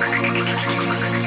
Thank you.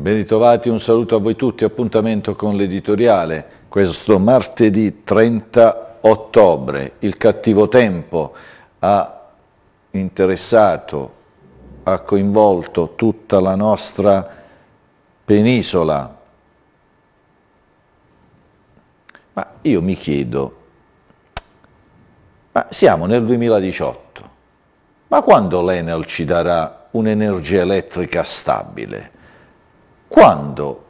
Ben ritrovati, un saluto a voi tutti, appuntamento con l'editoriale. Questo martedì 30 ottobre il cattivo tempo ha interessato, ha coinvolto tutta la nostra penisola. Ma io mi chiedo, ma siamo nel 2018, ma quando l'Enel ci darà un'energia elettrica stabile? Quando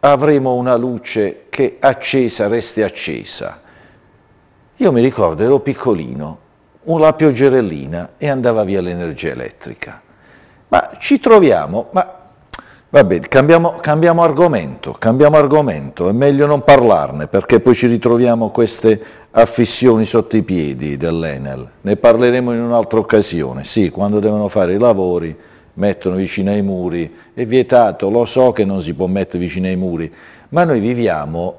avremo una luce che accesa resti accesa? Io mi ricordo, ero piccolino, la pioggerellina e andava via l'energia elettrica. Ma ci troviamo, ma Va cambiamo, cambiamo, argomento, cambiamo argomento, è meglio non parlarne perché poi ci ritroviamo queste affissioni sotto i piedi dell'Enel, ne parleremo in un'altra occasione, sì, quando devono fare i lavori mettono vicino ai muri, è vietato, lo so che non si può mettere vicino ai muri, ma noi viviamo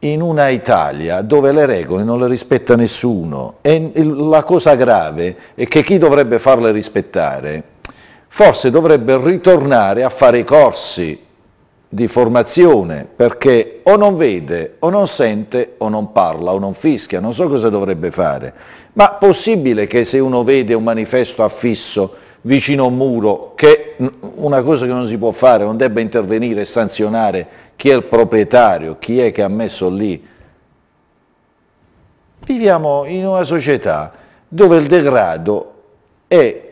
in una Italia dove le regole non le rispetta nessuno e la cosa grave è che chi dovrebbe farle rispettare forse dovrebbe ritornare a fare i corsi di formazione perché o non vede o non sente o non parla o non fischia, non so cosa dovrebbe fare, ma possibile che se uno vede un manifesto affisso vicino a un muro, che una cosa che non si può fare, non debba intervenire e sanzionare chi è il proprietario, chi è che ha messo lì. Viviamo in una società dove il degrado è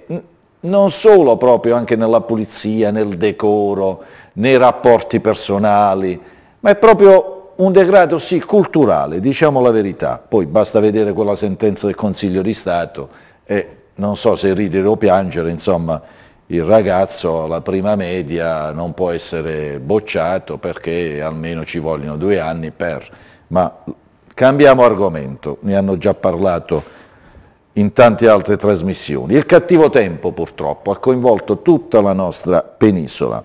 non solo proprio anche nella pulizia, nel decoro, nei rapporti personali, ma è proprio un degrado sì culturale, diciamo la verità. Poi basta vedere quella sentenza del Consiglio di Stato e non so se ridere o piangere, insomma il ragazzo alla prima media non può essere bocciato perché almeno ci vogliono due anni per... Ma cambiamo argomento, ne hanno già parlato in tante altre trasmissioni. Il cattivo tempo purtroppo ha coinvolto tutta la nostra penisola.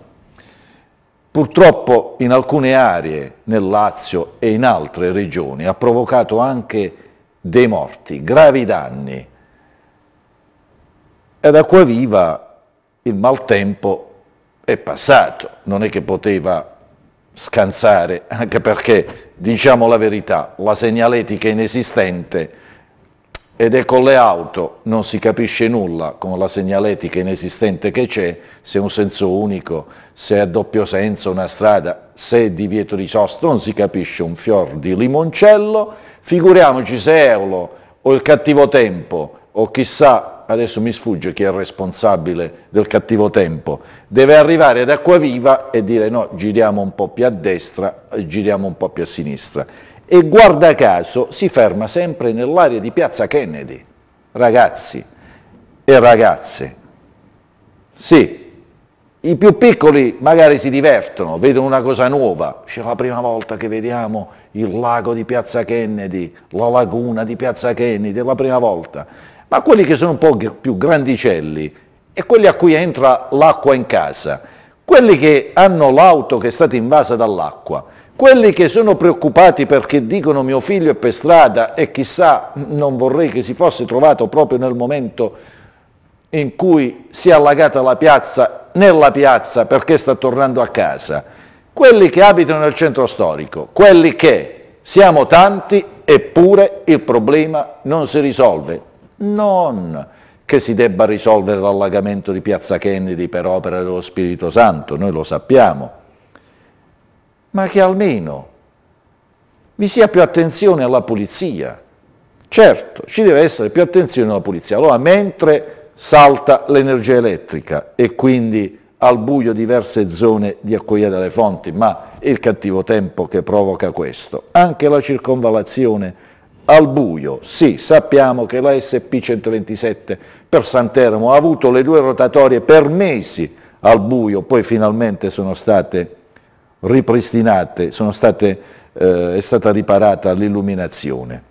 Purtroppo in alcune aree, nel Lazio e in altre regioni, ha provocato anche dei morti, gravi danni, ad Acquaviva il maltempo è passato, non è che poteva scansare, anche perché, diciamo la verità, la segnaletica è inesistente ed è con le auto, non si capisce nulla con la segnaletica inesistente che c'è, se è un senso unico, se è a doppio senso una strada, se è divieto di sosta, non si capisce un fior di limoncello, figuriamoci se è Eolo o il cattivo tempo o chissà adesso mi sfugge chi è il responsabile del cattivo tempo, deve arrivare ad Acquaviva e dire no, giriamo un po' più a destra, giriamo un po' più a sinistra. E guarda caso si ferma sempre nell'area di Piazza Kennedy. Ragazzi e ragazze, sì, i più piccoli magari si divertono, vedono una cosa nuova, c'è la prima volta che vediamo il lago di Piazza Kennedy, la laguna di Piazza Kennedy, è la prima volta ma quelli che sono un po' più grandicelli e quelli a cui entra l'acqua in casa, quelli che hanno l'auto che è stata invasa dall'acqua, quelli che sono preoccupati perché dicono mio figlio è per strada e chissà non vorrei che si fosse trovato proprio nel momento in cui si è allagata la piazza, nella piazza perché sta tornando a casa, quelli che abitano nel centro storico, quelli che siamo tanti eppure il problema non si risolve, non che si debba risolvere l'allagamento di Piazza Kennedy per opera dello Spirito Santo, noi lo sappiamo, ma che almeno vi sia più attenzione alla pulizia. Certo, ci deve essere più attenzione alla pulizia. Allora, mentre salta l'energia elettrica e quindi al buio diverse zone di accogliere delle fonti, ma il cattivo tempo che provoca questo, anche la circonvalazione al buio. Sì, sappiamo che la SP127 per San ha avuto le due rotatorie per mesi al buio, poi finalmente sono state ripristinate, sono state, eh, è stata riparata l'illuminazione.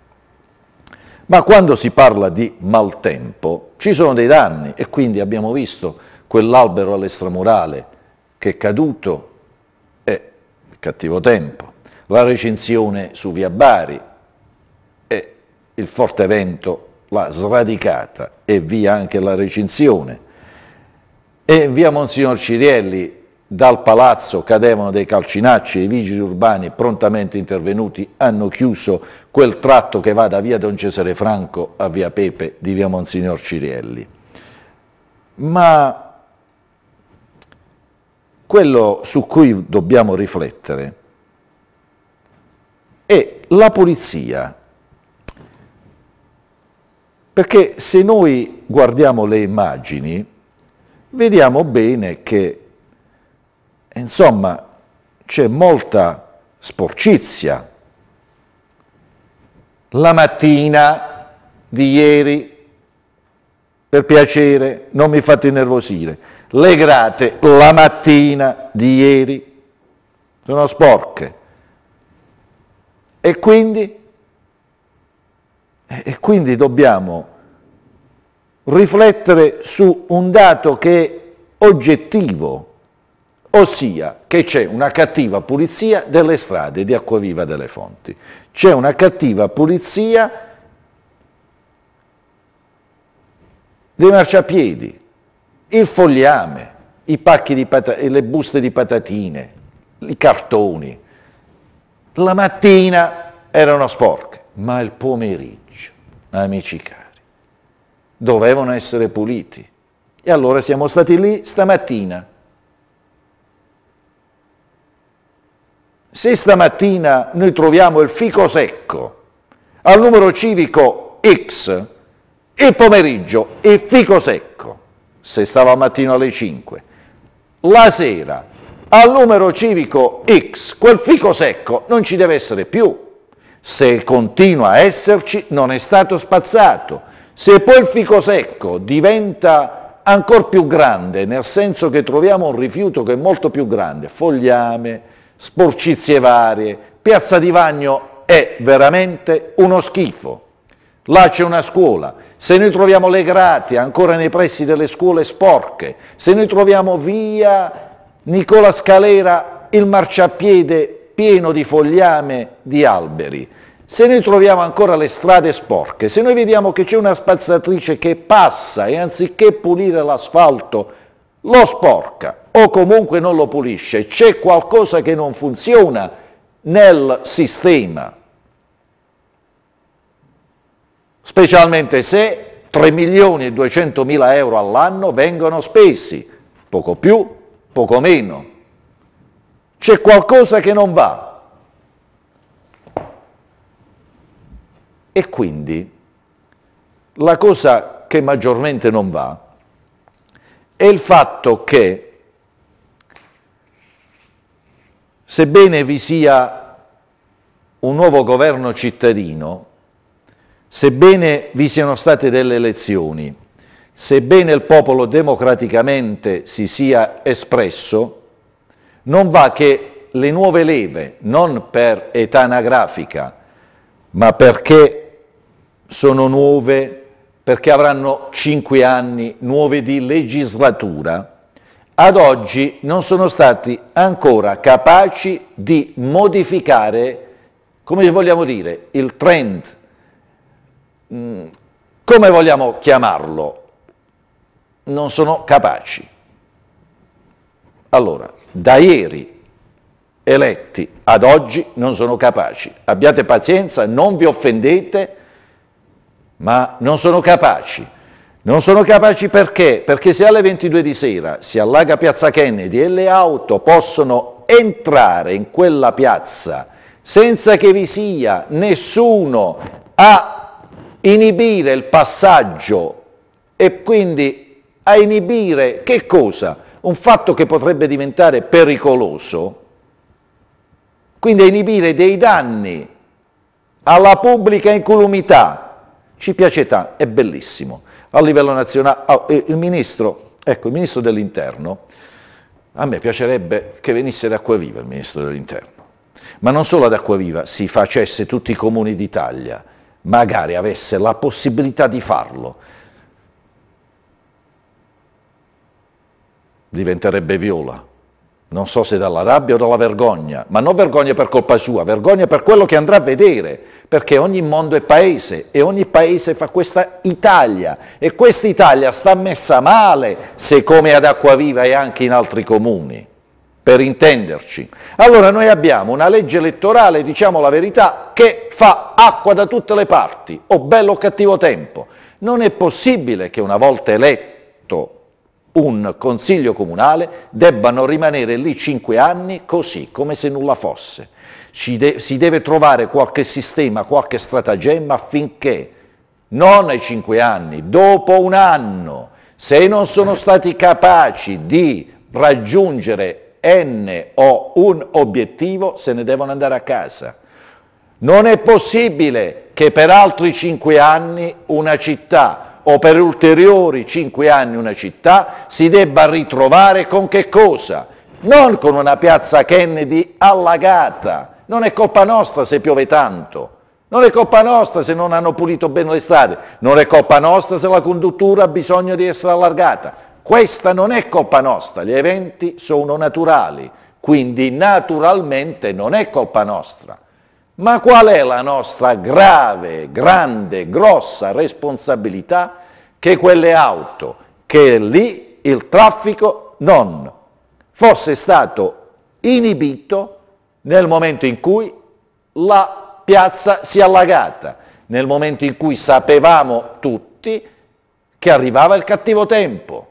Ma quando si parla di maltempo ci sono dei danni e quindi abbiamo visto quell'albero all'estramurale che è caduto e eh, cattivo tempo, la recinzione su via Bari, il forte vento l'ha sradicata e via anche la recinzione. E via Monsignor Cirielli dal palazzo cadevano dei calcinacci, e i vigili urbani prontamente intervenuti hanno chiuso quel tratto che va da via Don Cesare Franco a via Pepe di via Monsignor Cirielli. Ma quello su cui dobbiamo riflettere è la pulizia perché se noi guardiamo le immagini, vediamo bene che, insomma, c'è molta sporcizia. La mattina di ieri, per piacere, non mi fate innervosire, le grate la mattina di ieri sono sporche. E quindi e quindi dobbiamo riflettere su un dato che è oggettivo, ossia che c'è una cattiva pulizia delle strade di acquaviva delle fonti, c'è una cattiva pulizia dei marciapiedi, il fogliame, le buste di patatine, i cartoni. La mattina erano sporche, ma il pomeriggio amici cari. Dovevano essere puliti. E allora siamo stati lì stamattina. Se stamattina noi troviamo il fico secco al numero civico X, il pomeriggio il fico secco, se stava mattino alle 5, la sera al numero civico X, quel fico secco non ci deve essere più. Se continua a esserci, non è stato spazzato. Se poi il fico secco diventa ancora più grande, nel senso che troviamo un rifiuto che è molto più grande, fogliame, sporcizie varie, piazza di bagno è veramente uno schifo. Là c'è una scuola, se noi troviamo le grate ancora nei pressi delle scuole sporche, se noi troviamo via Nicola Scalera il marciapiede pieno di fogliame, di alberi. Se noi troviamo ancora le strade sporche, se noi vediamo che c'è una spazzatrice che passa e anziché pulire l'asfalto lo sporca o comunque non lo pulisce, c'è qualcosa che non funziona nel sistema. Specialmente se 3 milioni e 200 mila euro all'anno vengono spesi, poco più, poco meno. C'è qualcosa che non va. E quindi la cosa che maggiormente non va è il fatto che sebbene vi sia un nuovo governo cittadino, sebbene vi siano state delle elezioni, sebbene il popolo democraticamente si sia espresso, non va che le nuove leve, non per età anagrafica, ma perché sono nuove, perché avranno cinque anni, nuove di legislatura, ad oggi non sono stati ancora capaci di modificare, come vogliamo dire, il trend, mm, come vogliamo chiamarlo, non sono capaci. Allora, da ieri eletti ad oggi non sono capaci. Abbiate pazienza, non vi offendete, ma non sono capaci. Non sono capaci perché? Perché se alle 22 di sera si allaga Piazza Kennedy e le auto possono entrare in quella piazza senza che vi sia nessuno a inibire il passaggio e quindi a inibire che cosa? un fatto che potrebbe diventare pericoloso, quindi inibire dei danni alla pubblica incolumità, ci piace tanto, è bellissimo. A livello nazionale, oh, il ministro, ecco, il ministro dell'interno, a me piacerebbe che venisse ad Acquaviva il ministro dell'interno, ma non solo ad Acquaviva si facesse tutti i comuni d'Italia, magari avesse la possibilità di farlo, diventerebbe viola. Non so se dalla rabbia o dalla vergogna, ma non vergogna per colpa sua, vergogna per quello che andrà a vedere, perché ogni mondo è paese e ogni paese fa questa Italia e questa Italia sta messa male, se come ad Acquaviva e anche in altri comuni, per intenderci. Allora noi abbiamo una legge elettorale, diciamo la verità, che fa acqua da tutte le parti, o bello o cattivo tempo. Non è possibile che una volta eletto un consiglio comunale debbano rimanere lì cinque anni così, come se nulla fosse. Ci De si deve trovare qualche sistema, qualche stratagemma affinché non ai cinque anni, dopo un anno, se non sono stati capaci di raggiungere N o un obiettivo, se ne devono andare a casa. Non è possibile che per altri cinque anni una città o per ulteriori cinque anni una città si debba ritrovare con che cosa? Non con una piazza Kennedy allagata. Non è colpa nostra se piove tanto. Non è colpa nostra se non hanno pulito bene le strade. Non è colpa nostra se la conduttura ha bisogno di essere allargata. Questa non è colpa nostra, gli eventi sono naturali, quindi naturalmente non è colpa nostra. Ma qual è la nostra grave, grande, grossa responsabilità che quelle auto, che lì il traffico non fosse stato inibito nel momento in cui la piazza si è allagata, nel momento in cui sapevamo tutti che arrivava il cattivo tempo.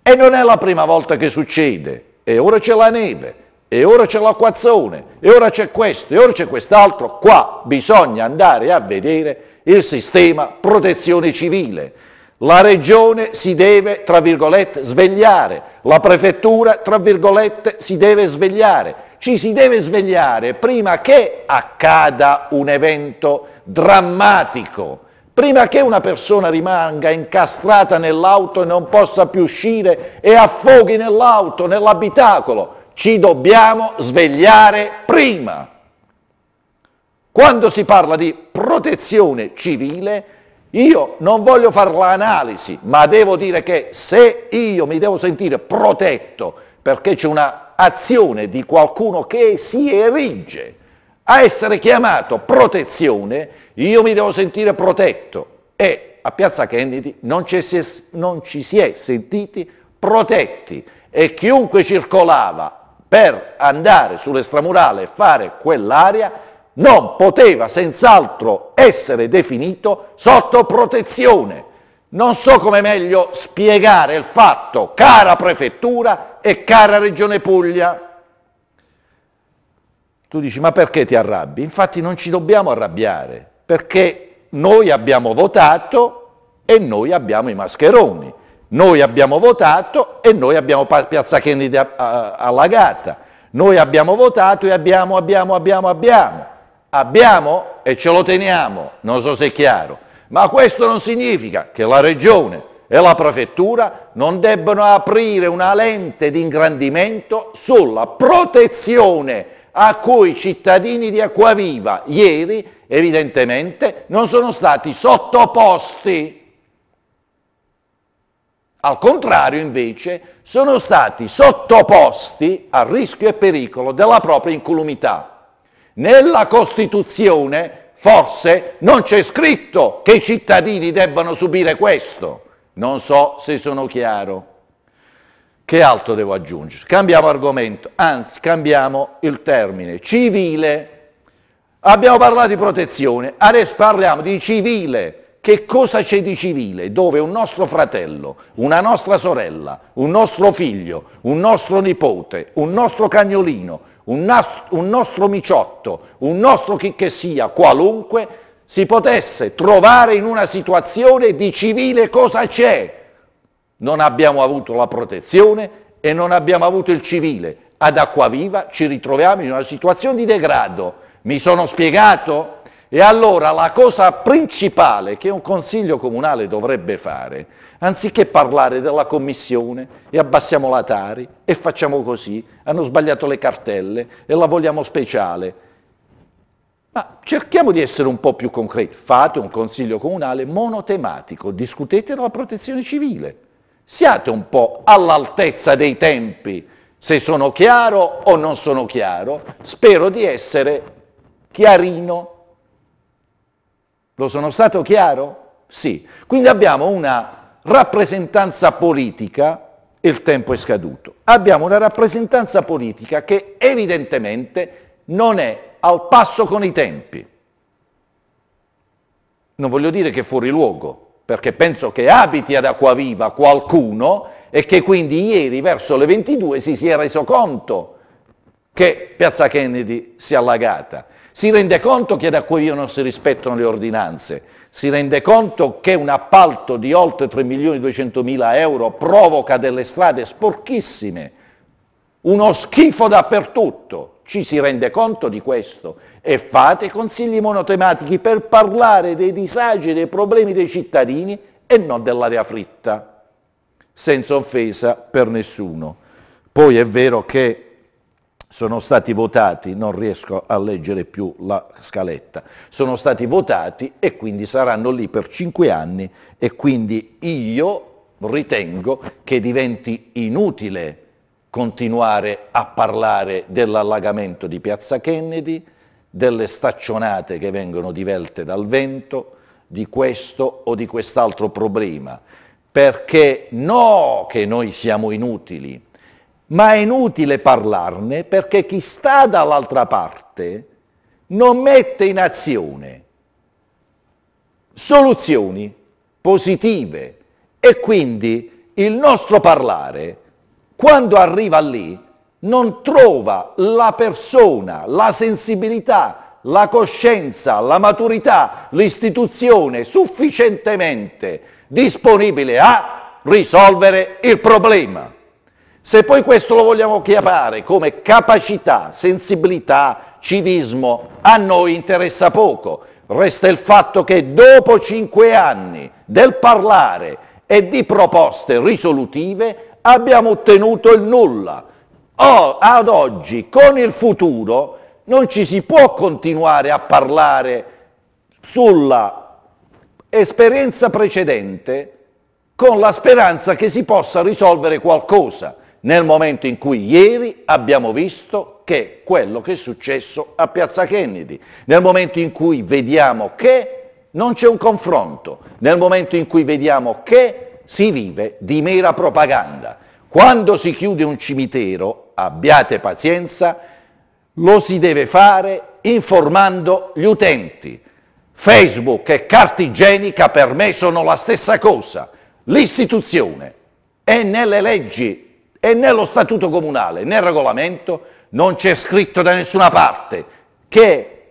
E non è la prima volta che succede, e ora c'è la neve, e ora c'è l'acquazzone, e ora c'è questo, e ora c'è quest'altro, qua bisogna andare a vedere il sistema protezione civile. La regione si deve, tra virgolette, svegliare, la prefettura, tra virgolette, si deve svegliare. Ci si deve svegliare prima che accada un evento drammatico, prima che una persona rimanga incastrata nell'auto e non possa più uscire e affoghi nell'auto, nell'abitacolo ci dobbiamo svegliare prima. Quando si parla di protezione civile, io non voglio fare l'analisi, ma devo dire che se io mi devo sentire protetto perché c'è un'azione di qualcuno che si erige a essere chiamato protezione, io mi devo sentire protetto. E a Piazza Kennedy non ci si è, non ci si è sentiti protetti e chiunque circolava per andare sull'estramurale e fare quell'area non poteva senz'altro essere definito sotto protezione. Non so come meglio spiegare il fatto, cara Prefettura e cara Regione Puglia. Tu dici, ma perché ti arrabbi? Infatti non ci dobbiamo arrabbiare, perché noi abbiamo votato e noi abbiamo i mascheroni. Noi abbiamo votato e noi abbiamo Piazza Kennedy allagata. Noi abbiamo votato e abbiamo, abbiamo, abbiamo, abbiamo. Abbiamo e ce lo teniamo, non so se è chiaro. Ma questo non significa che la Regione e la Prefettura non debbano aprire una lente di ingrandimento sulla protezione a cui i cittadini di Acquaviva ieri evidentemente non sono stati sottoposti. Al contrario, invece, sono stati sottoposti a rischio e pericolo della propria incolumità. Nella Costituzione forse non c'è scritto che i cittadini debbano subire questo. Non so se sono chiaro. Che altro devo aggiungere? Cambiamo argomento, anzi cambiamo il termine. Civile. Abbiamo parlato di protezione, adesso parliamo di civile che cosa c'è di civile dove un nostro fratello, una nostra sorella, un nostro figlio, un nostro nipote, un nostro cagnolino, un, nast- un nostro miciotto, un nostro chi che sia, qualunque, si potesse trovare in una situazione di civile cosa c'è. Non abbiamo avuto la protezione e non abbiamo avuto il civile. Ad acqua viva ci ritroviamo in una situazione di degrado. Mi sono spiegato? E allora la cosa principale che un consiglio comunale dovrebbe fare, anziché parlare della commissione e abbassiamo la Tari e facciamo così, hanno sbagliato le cartelle e la vogliamo speciale, ma cerchiamo di essere un po' più concreti, fate un consiglio comunale monotematico, discutete della protezione civile, siate un po' all'altezza dei tempi, se sono chiaro o non sono chiaro, spero di essere chiarino lo sono stato chiaro? Sì. Quindi abbiamo una rappresentanza politica, il tempo è scaduto, abbiamo una rappresentanza politica che evidentemente non è al passo con i tempi. Non voglio dire che è fuori luogo, perché penso che abiti ad Acquaviva qualcuno e che quindi ieri verso le 22 si sia reso conto che Piazza Kennedy si è allagata si rende conto che da qui non si rispettano le ordinanze, si rende conto che un appalto di oltre 3 milioni e 200 mila euro provoca delle strade sporchissime, uno schifo dappertutto. Ci si rende conto di questo e fate consigli monotematici per parlare dei disagi e dei problemi dei cittadini e non dell'area fritta, senza offesa per nessuno. Poi è vero che sono stati votati, non riesco a leggere più la scaletta, sono stati votati e quindi saranno lì per cinque anni e quindi io ritengo che diventi inutile continuare a parlare dell'allagamento di Piazza Kennedy, delle staccionate che vengono divelte dal vento, di questo o di quest'altro problema, perché no che noi siamo inutili, ma è inutile parlarne perché chi sta dall'altra parte non mette in azione soluzioni positive e quindi il nostro parlare, quando arriva lì, non trova la persona, la sensibilità, la coscienza, la maturità, l'istituzione sufficientemente disponibile a risolvere il problema. Se poi questo lo vogliamo chiamare come capacità, sensibilità, civismo, a noi interessa poco. Resta il fatto che dopo cinque anni del parlare e di proposte risolutive abbiamo ottenuto il nulla. O, ad oggi, con il futuro, non ci si può continuare a parlare sulla esperienza precedente con la speranza che si possa risolvere qualcosa nel momento in cui ieri abbiamo visto che quello che è successo a Piazza Kennedy, nel momento in cui vediamo che non c'è un confronto, nel momento in cui vediamo che si vive di mera propaganda. Quando si chiude un cimitero, abbiate pazienza, lo si deve fare informando gli utenti. Facebook e carta igienica per me sono la stessa cosa. L'istituzione è nelle leggi e nello statuto comunale, nel regolamento, non c'è scritto da nessuna parte che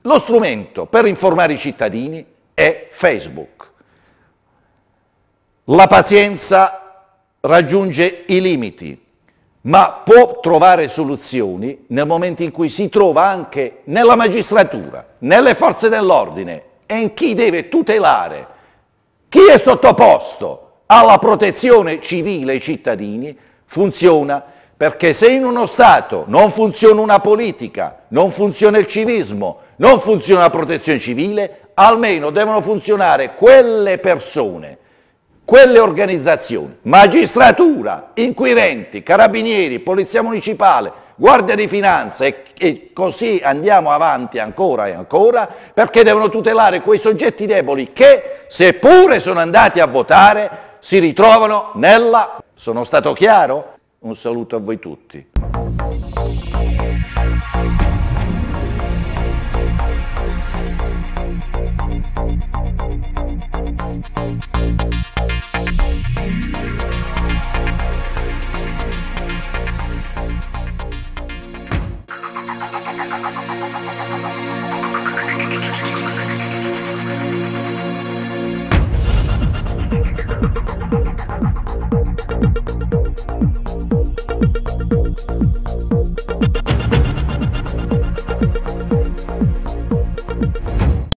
lo strumento per informare i cittadini è Facebook. La pazienza raggiunge i limiti, ma può trovare soluzioni nel momento in cui si trova anche nella magistratura, nelle forze dell'ordine e in chi deve tutelare chi è sottoposto alla protezione civile ai cittadini funziona perché se in uno Stato non funziona una politica, non funziona il civismo, non funziona la protezione civile, almeno devono funzionare quelle persone, quelle organizzazioni, magistratura, inquirenti, carabinieri, polizia municipale, Guardia di Finanza e, e, così andiamo avanti ancora e ancora perché devono tutelare quei soggetti deboli che seppure sono andati a votare si ritrovano nella... Sono stato chiaro? Un saluto a voi tutti.